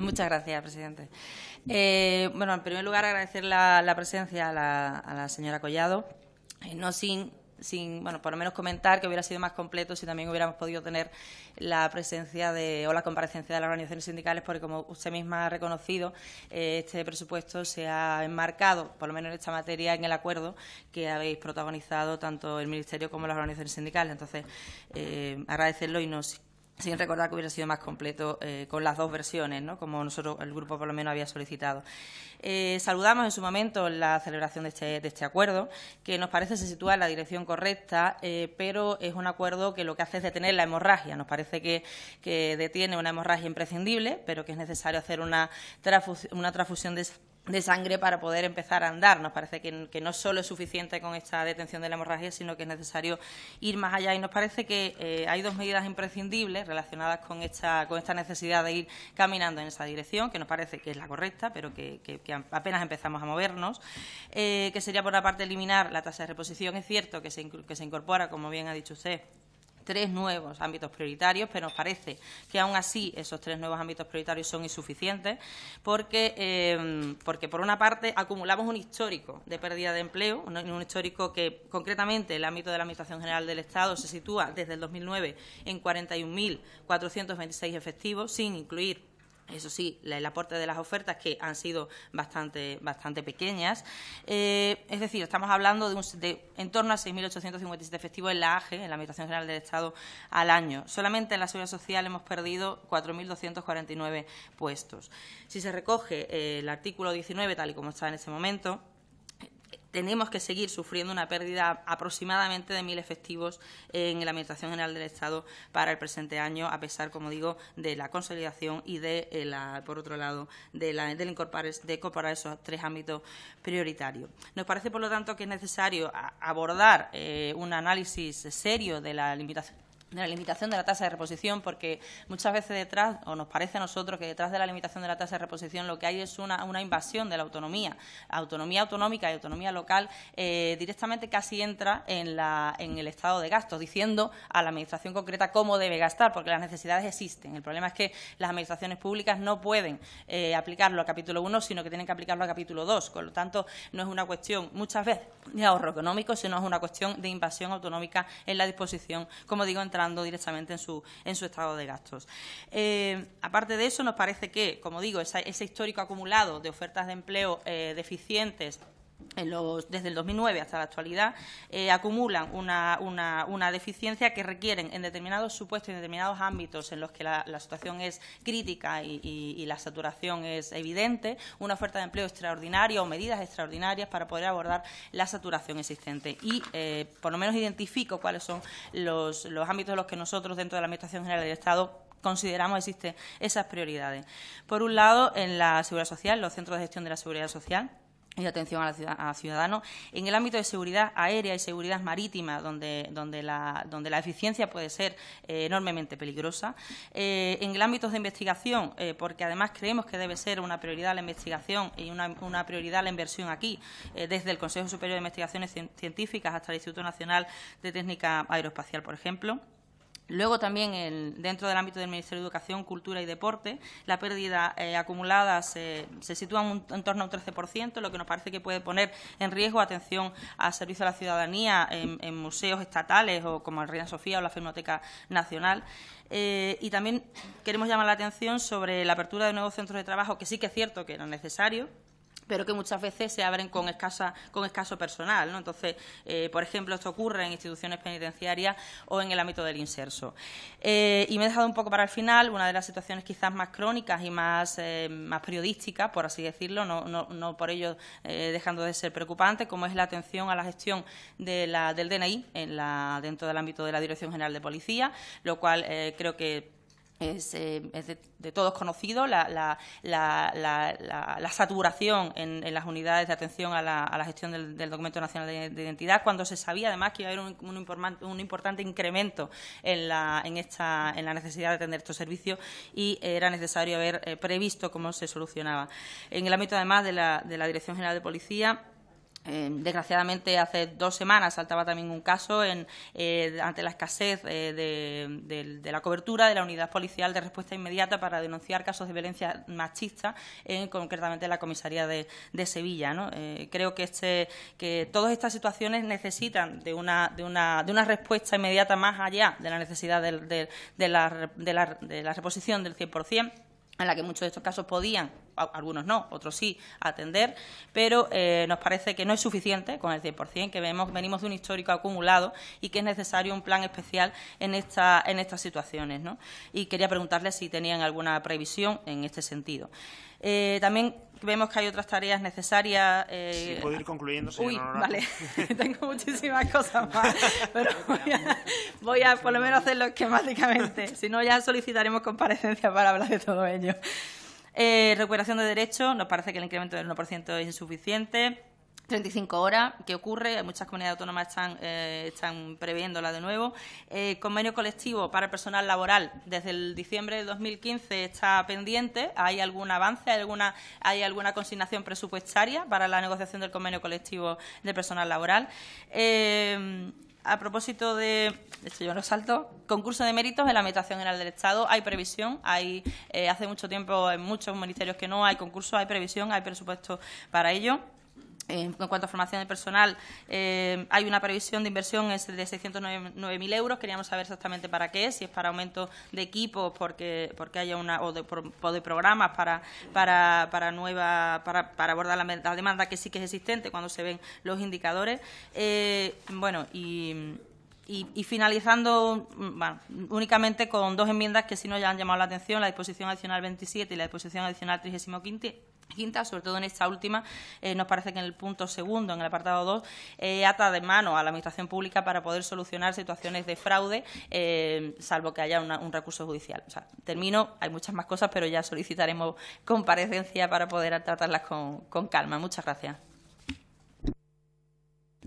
Muchas gracias, presidente. Eh, bueno, en primer lugar, agradecer la, presencia a la, señora Collado. Eh, no sin sin, bueno, por lo menos comentar que hubiera sido más completo si también hubiéramos podido tener la presencia de, o la comparecencia de las organizaciones sindicales, porque como usted misma ha reconocido, eh, este presupuesto se ha enmarcado, por lo menos en esta materia, en el acuerdo que habéis protagonizado tanto el Ministerio como las organizaciones sindicales. Entonces, agradecerlo y nos sin recordar que hubiera sido más completo eh, con las dos versiones, ¿no? como nosotros, el grupo por lo menos había solicitado. Eh, saludamos en su momento la celebración este, de este, acuerdo, que nos parece se sitúa en la dirección correcta, eh, pero es un acuerdo que lo que hace es detener la hemorragia. Nos parece que, detiene una hemorragia imprescindible, pero que es necesario hacer una transfusión de de sangre para poder empezar a andar. Nos parece que, no solo es suficiente con esta detención de la hemorragia, sino que es necesario ir más allá. Y nos parece que eh, hay dos medidas imprescindibles relacionadas con esta, con esta necesidad de ir caminando en esa dirección, que nos parece que es la correcta, pero que, apenas empezamos a movernos, eh, que sería, por una parte, eliminar la tasa de reposición. Es cierto que se, que se incorpora, como bien ha dicho usted, tres nuevos ámbitos prioritarios, pero nos parece que aún así esos tres nuevos ámbitos prioritarios son insuficientes em, porque, por una parte, acumulamos un histórico de pérdida de empleo, un, un histórico que concretamente el ámbito de la Administración General del Estado se sitúa desde el 2009 en 41.426 efectivos, sin incluir eso sí, el aporte de las ofertas que han sido bastante, bastante pequeñas. Eh, es decir, estamos hablando de, de en torno a 6.857 efectivos en la AGE, en la Administración General del Estado, al año. Solamente en la Seguridad Social hemos perdido 4.249 puestos. Si se recoge eh, el artículo 19, tal y como está en este momento, tenemos que seguir sufriendo una pérdida aproximadamente de mil efectivos en la Administración General del Estado para el presente año, a pesar, como digo, de la consolidación y de eh, la, por otro lado, de la, del incorporar, de esos tres ámbitos prioritarios. Nos parece, por lo tanto, que es necesario abordar eh, un análisis serio de la limitación de la limitación de la tasa de reposición, porque muchas veces detrás, o nos parece a nosotros que detrás de la limitación de la tasa de reposición lo que hay es una, una invasión de la autonomía. autonomía autonómica y autonomía local eh, directamente casi entra en, la, en el estado de gasto, diciendo a la Administración concreta cómo debe gastar, porque las necesidades existen. El problema es que las Administraciones públicas no pueden eh, aplicarlo a capítulo 1, sino que tienen que aplicarlo a capítulo 2. Con lo tanto, no es una cuestión muchas veces de ahorro económico, sino es una cuestión de invasión autonómica en la disposición, como digo, entre directamente en su, en su estado de gastos. Eh, aparte de eso, nos parece que, como digo, ese histórico acumulado de ofertas de empleo eh, deficientes desde el 2009 hasta la actualidad, eh, acumulan una, deficiencia que requieren en determinados supuestos, en determinados ámbitos en los que la, situación es crítica y, la saturación es evidente, una oferta de empleo extraordinaria o medidas extraordinarias para poder abordar la saturación existente. Y eh, por lo menos identifico cuáles son los, ámbitos en los que nosotros, dentro de la Administración General del Estado, consideramos existen esas prioridades. Por un lado, en la seguridad social, los centros de gestión de la seguridad social, y atención a la ciudadano. En el ámbito de seguridad aérea y seguridad marítima, donde, la, donde la eficiencia puede ser eh, enormemente peligrosa. Eh, en el ámbito de investigación, eh, porque además creemos que debe ser una prioridad la investigación y una, una prioridad la inversión aquí, desde el Consejo Superior de Investigaciones Científicas hasta el Instituto Nacional de Técnica Aeroespacial, por ejemplo. Luego también dentro del ámbito del Ministerio de Educación, Cultura y Deporte, la pérdida eh, acumulada se, sitúa en, torno a un 13%, lo que nos parece que puede poner en riesgo atención al servicio a la ciudadanía en, museos estatales o como el Reina Sofía o la Filmoteca Nacional. Eh, y también queremos llamar la atención sobre la apertura de nuevos centros de trabajo, que sí que es cierto que era necesario, pero que muchas veces se abren con, escasa, con escaso personal. Entonces, eh, por ejemplo, esto ocurre en instituciones penitenciarias o en el ámbito del inserso. Eh, y me he dejado un poco para el final una de las situaciones quizás más crónicas y más, eh, más periodísticas, por así decirlo, no, por ello dejando de ser preocupante, como es la atención a la gestión del DNI en la, dentro del ámbito de la Dirección General de Policía, lo cual creo que es, eh, de, todos conocido la, saturación en, las unidades de atención a la, gestión del, documento nacional de, identidad, cuando se sabía además que iba a haber un, importante, incremento en la, necesidad de atender estos servicios y era necesario haber eh, previsto cómo se solucionaba. En el ámbito además de la Dirección General de Policía, Em, desgraciadamente, hace dos semanas saltaba también un caso en, eh, ante la escasez eh, de, la cobertura de la unidad policial de respuesta inmediata para denunciar casos de violencia machista, concretamente en la comisaría de, Sevilla. Eh, creo este, que, todas estas situaciones necesitan de una, respuesta inmediata más allá de la necesidad de, la, la reposición del 100% en la que muchos de estos casos podían, algunos no, otros sí, atender, pero eh, nos parece que no es suficiente con el 100%, que vemos, venimos de un histórico acumulado y que es necesario un plan especial en, esta, en estas situaciones. Y quería preguntarle si tenían alguna previsión en este sentido. Eh, también vemos que hay otras tareas necesarias. Eh... Sí, puedo ir concluyendo, Uy, vale, tengo muchísimas cosas más, pero voy a, por lo menos hacerlo esquemáticamente, si no ya solicitaremos comparecencia para hablar de todo ello. Eh, recuperación de derechos, nos parece que el incremento del 1% es insuficiente. 35 horas, que ocurre? Muchas comunidades autónomas están, eh, están previéndola de nuevo. Eh, convenio colectivo para personal laboral desde el diciembre de 2015 está pendiente. ¿Hay algún avance? ¿Hay alguna, hay alguna consignación presupuestaria para la negociación del convenio colectivo de personal laboral? Eh, a propósito de, esto yo lo salto, concurso de méritos en la Administración General del Estado, hay previsión, hay eh, hace mucho tiempo en muchos ministerios que no hay concurso, hay previsión, hay presupuesto para ello. Eh, en cuanto a formación de personal, eh, hay una previsión de inversión de 609.000 euros. Queríamos saber exactamente para qué, es, si es para aumento de equipos, porque porque haya una o de, programas para para, para nueva para, para abordar la, demanda que sí que es existente cuando se ven los indicadores. Eh, bueno y y, finalizando mm, únicamente con dos enmiendas que sí nos han llamado la atención, la disposición adicional 27 y la disposición adicional 35 quinta, sobre todo en esta última, eh, nos parece que en el punto segundo, en el apartado 2, eh, ata de mano a la Administración Pública para poder solucionar situaciones de fraude, eh, salvo que haya un recurso judicial. O sea, termino, hay muchas más cosas, pero ya solicitaremos comparecencia para poder tratarlas con, con calma. Muchas gracias.